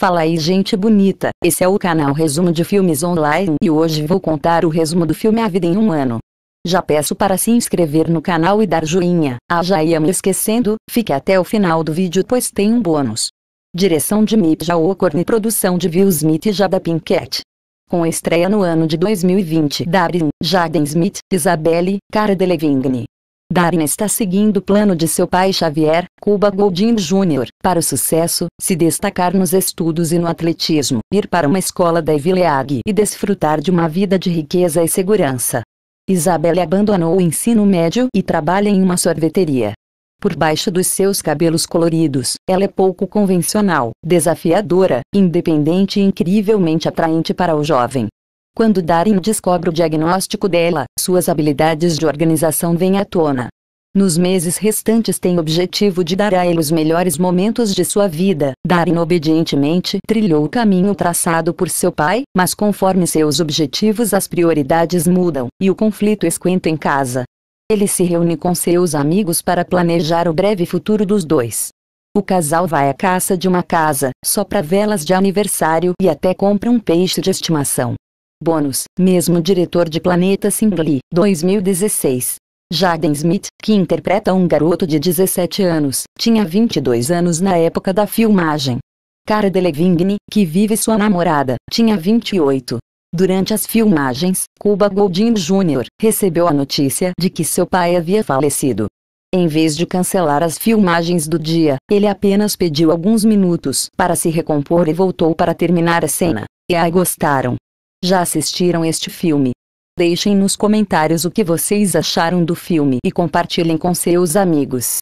Fala aí gente bonita, esse é o canal Resumo de Filmes Online e hoje vou contar o resumo do filme A Vida em Um Ano. Já peço para se inscrever no canal e dar joinha, ah já ia me esquecendo, fique até o final do vídeo pois tem um bônus. Direção de Mip Jaocorn e produção de Will Smith e Jada Pinkett. Com estreia no ano de 2020 Darren, Jaden Smith, Isabelle, Cara Delevingne, Darwin está seguindo o plano de seu pai Xavier, Cuba Golding Jr., para o sucesso, se destacar nos estudos e no atletismo, ir para uma escola da Evileag e desfrutar de uma vida de riqueza e segurança. Isabelle abandonou o ensino médio e trabalha em uma sorveteria. Por baixo dos seus cabelos coloridos, ela é pouco convencional, desafiadora, independente e incrivelmente atraente para o jovem. Quando Darin descobre o diagnóstico dela, suas habilidades de organização vêm à tona. Nos meses restantes tem o objetivo de dar a ele os melhores momentos de sua vida. Darin obedientemente trilhou o caminho traçado por seu pai, mas conforme seus objetivos as prioridades mudam, e o conflito esquenta em casa. Ele se reúne com seus amigos para planejar o breve futuro dos dois. O casal vai à caça de uma casa, só para velas de aniversário e até compra um peixe de estimação. Bônus, mesmo diretor de Planeta Singly, 2016. Jaden Smith, que interpreta um garoto de 17 anos, tinha 22 anos na época da filmagem. Cara Delevingne, que vive sua namorada, tinha 28. Durante as filmagens, Cuba Golding Jr. recebeu a notícia de que seu pai havia falecido. Em vez de cancelar as filmagens do dia, ele apenas pediu alguns minutos para se recompor e voltou para terminar a cena. E aí gostaram já assistiram este filme. Deixem nos comentários o que vocês acharam do filme e compartilhem com seus amigos.